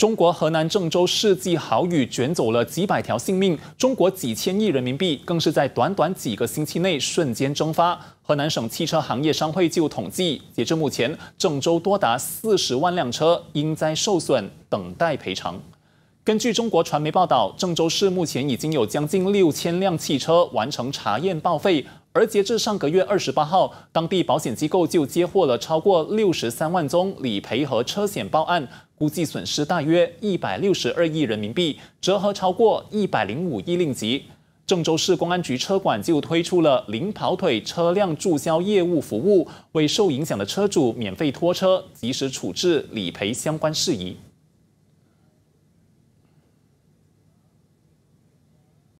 中国河南郑州世纪豪雨卷走了几百条性命，中国几千亿人民币更是在短短几个星期内瞬间蒸发。河南省汽车行业商会就统计，截至目前，郑州多达四十万辆车因灾受损，等待赔偿。根据中国传媒报道，郑州市目前已经有将近六千辆汽车完成查验报废，而截至上个月二十八号，当地保险机构就接获了超过六十三万宗理赔和车险报案。估计损失大约一百六十二亿人民币，折合超过一百零五亿令吉。郑州市公安局车管就推出了零跑腿车辆注销业务服务，为受影响的车主免费拖车，及时处置理赔相关事宜。